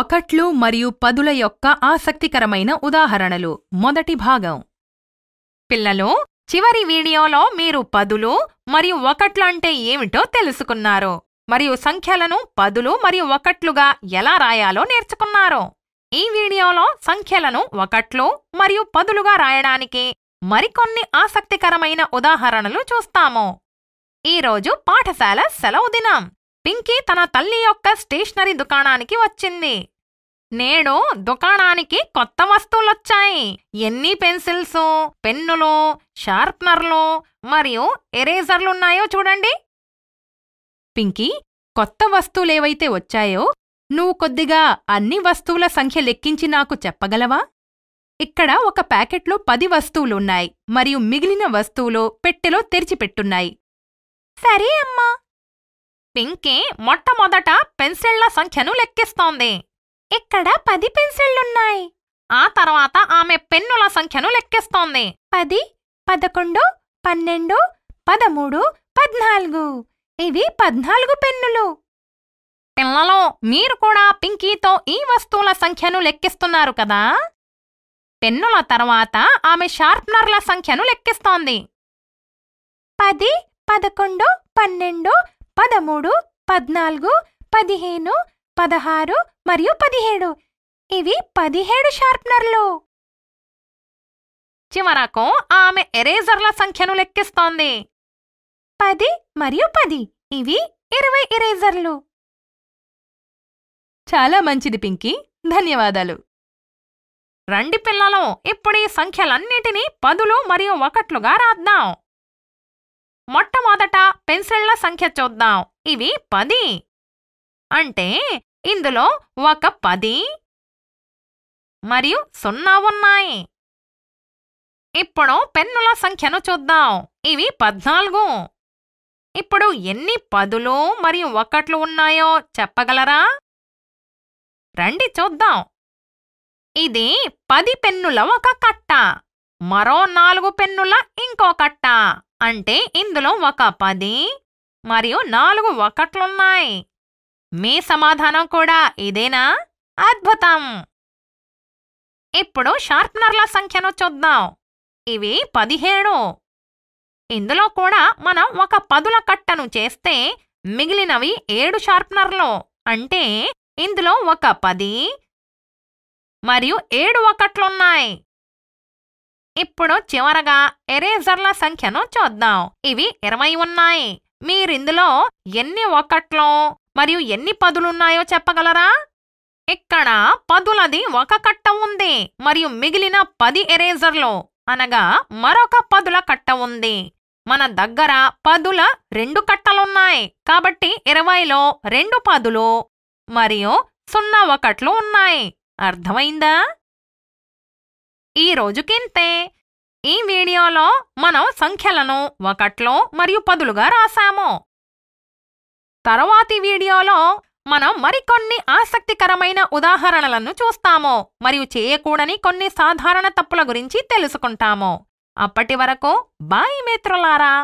ఒకట్లు మరియు పదుల యొక్క ఆసక్తికరమైన ఉదాహరణలు మొదటి భాగం పిల్లలు చివరి వీడియోలో మీరు పదులు మరియు ఒకట్లు అంటే ఏమిటో తెలుసుకున్నారు మరియు సంఖ్యలను పదులు మరియు ఒకట్లుగా ఎలా రాయాలో నేర్చుకున్నారు ఈ వీడియోలో సంఖ్యలను ఒకట్లు మరియు పదులుగా రాయడానికి మరికొన్ని ఆసక్తికరమైన ఉదాహరణలు చూస్తాము ఈరోజు పాఠశాల సెలవు దినం పింకీ తన తల్లి యొక్క స్టేషనరీ దుకాణానికి వచ్చింది నేడు దుకాణానికి కొత్త వస్తువులొచ్చాయి ఎన్ని పెన్సిల్స్ పెన్నులు షార్ప్నర్లు మరియు ఎరేజర్లున్నాయో చూడండి పింకీ కొత్త వస్తువులేవైతే వచ్చాయో నువ్వు కొద్దిగా అన్ని వస్తువుల సంఖ్య లెక్కించి నాకు చెప్పగలవా ఇక్కడ ఒక ప్యాకెట్లో పది వస్తువులున్నాయి మరియు మిగిలిన వస్తువులు పెట్టెలో తెరిచిపెట్టున్నాయి సరే అమ్మా పింకీ మొట్టమొదట పెన్సిళ్ల సంఖ్యను లెక్కిస్తోంది ఇక్కడ పది పెన్సిళ్లున్నాయి ఆ తర్వాత ఆమె పెన్నుల సంఖ్యను లెక్కిస్తోంది పది పదకొండు పన్నెండు పదమూడు పద్నాలుగు ఇవి పద్నాలుగు పెన్నులు పిల్లలో మీరు కూడా పింకీతో ఈ వస్తువుల సంఖ్యను లెక్కిస్తున్నారు కదా పెన్నుల తర్వాత ఆమె షార్ప్నర్ల సంఖ్యను లెక్కిస్తోంది పది పదకొండు పన్నెండు పదమూడు పద్నాలుగు పదిహేను పదహారు మరియు పదిహేడు ఇవి పదిహేడు షార్ప్నర్లు చివరకు ఆమె ఎరేజర్ల సంఖ్యను లెక్కిస్తోంది పది మరియు పది ఇవి ఇరవై ఎరేజర్లు చాలా మంచిది పింకీ ధన్యవాదాలు రండి పిల్లలు ఇప్పుడు ఈ సంఖ్యలన్నిటినీ పదులు మరియు ఒకట్లుగా రాద్దాం మొట్టమొదట పెన్సిళ్ల సంఖ్య చూద్దాం ఇవి పది అంటే ఇందులో ఒక పది మరియు సున్నా ఉన్నాయి ఇప్పుడు పెన్నుల సంఖ్యను చూద్దాం ఇవి పద్నాలుగు ఇప్పుడు ఎన్ని పదులు మరియు ఒకట్లు ఉన్నాయో చెప్పగలరా రండి చూద్దాం ఇది పది పెన్నుల ఒక కట్ట మరో నాలుగు పెన్నుల ఇంకో కట్ట అంటే ఇందులో ఒక పది మరియు నాలుగు ఒకట్లున్నాయి మీ సమాధానం కూడా ఇదేనా అద్భుతం ఇప్పుడు షార్ప్నర్ల సంఖ్యను చూద్దాం ఇవి పదిహేడు ఇందులో కూడా మనం ఒక పదుల కట్టను చేస్తే మిగిలినవి ఏడు షార్ప్నర్లు అంటే ఇందులో ఒక పది మరియు ఏడు ఒకట్లున్నాయి ఇప్పుడు చివరగా ఎరేజర్ల సంఖ్యను చూద్దాం ఇవి ఇరవై ఉన్నాయి మీరిందులో ఎన్ని ఒకట్లో మరియు ఎన్ని పదులున్నాయో చెప్పగలరా ఇక్కడ పదులది ఒక కట్ట ఉంది మరియు మిగిలిన పది ఎరేజర్లు అనగా మరొక పదుల కట్ట ఉంది మన దగ్గర పదుల రెండు కట్టలున్నాయి కాబట్టి ఇరవైలో రెండు పదులు మరియు సున్నా ఒకట్లు ఉన్నాయి అర్థమైందా ఈ రోజుకింతే ఈ వీడియోలో మనం సంఖ్యలను ఒకట్లో మరియు పదులుగా రాశాము తరువాతి వీడియోలో మనం మరికొన్ని ఆసక్తికరమైన ఉదాహరణలను చూస్తాము మరియు చేయకూడని కొన్ని సాధారణ తప్పుల గురించి తెలుసుకుంటాము అప్పటి వరకు బాయ్ మిత్రులారా